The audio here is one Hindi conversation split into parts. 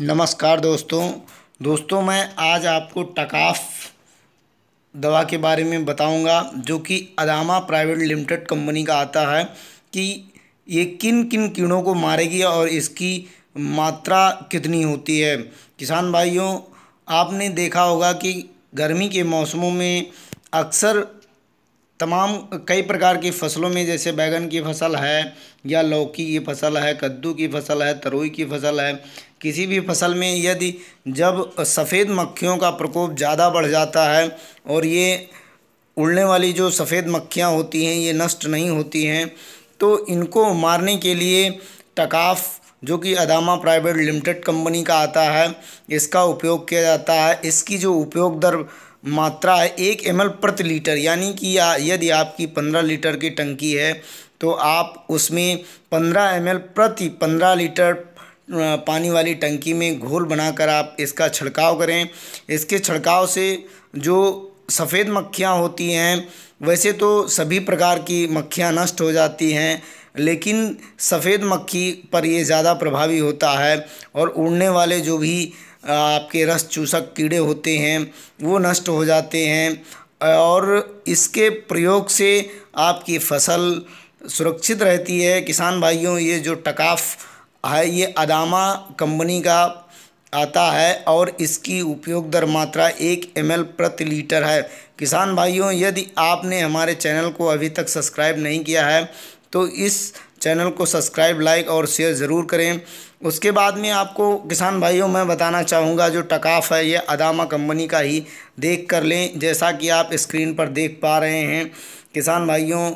नमस्कार दोस्तों दोस्तों मैं आज आपको टकाफ दवा के बारे में बताऊंगा जो कि अदामा प्राइवेट लिमिटेड कंपनी का आता है कि ये किन किन कीड़ों को मारेगी और इसकी मात्रा कितनी होती है किसान भाइयों आपने देखा होगा कि गर्मी के मौसमों में अक्सर तमाम कई प्रकार की फसलों में जैसे बैगन की फसल है या लौकी की फसल है कद्दू की फसल है तरोई की फसल है किसी भी फसल में यदि जब सफ़ेद मक्खियों का प्रकोप ज़्यादा बढ़ जाता है और ये उड़ने वाली जो सफ़ेद मक्खियाँ होती हैं ये नष्ट नहीं होती हैं तो इनको मारने के लिए टकाफ जो कि अदामा प्राइवेट लिमिटेड कंपनी का आता है इसका उपयोग किया जाता है इसकी जो उपयोग दर मात्रा है एक एम प्रति लीटर यानी कि यदि आपकी पंद्रह लीटर की टंकी है तो आप उसमें पंद्रह एम प्रति पंद्रह लीटर पानी वाली टंकी में घोल बनाकर आप इसका छिड़काव करें इसके छिड़काव से जो सफ़ेद मक्खियाँ होती हैं वैसे तो सभी प्रकार की मक्खियाँ नष्ट हो जाती हैं लेकिन सफ़ेद मक्खी पर ये ज़्यादा प्रभावी होता है और उड़ने वाले जो भी आपके रस चूसक कीड़े होते हैं वो नष्ट हो जाते हैं और इसके प्रयोग से आपकी फसल सुरक्षित रहती है किसान भाइयों ये जो टकाफ है ये अदामा कंपनी का आता है और इसकी उपयोग दर मात्रा एक एम प्रति लीटर है किसान भाइयों यदि आपने हमारे चैनल को अभी तक सब्सक्राइब नहीं किया है तो इस चैनल को सब्सक्राइब लाइक और शेयर ज़रूर करें उसके बाद में आपको किसान भाइयों मैं बताना चाहूँगा जो टकाफ है ये अदामा कंपनी का ही देख कर लें जैसा कि आप स्क्रीन पर देख पा रहे हैं किसान भाइयों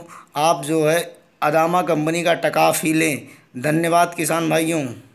आप जो है अदामा कंपनी का टकाफ ही लें धन्यवाद किसान भाइयों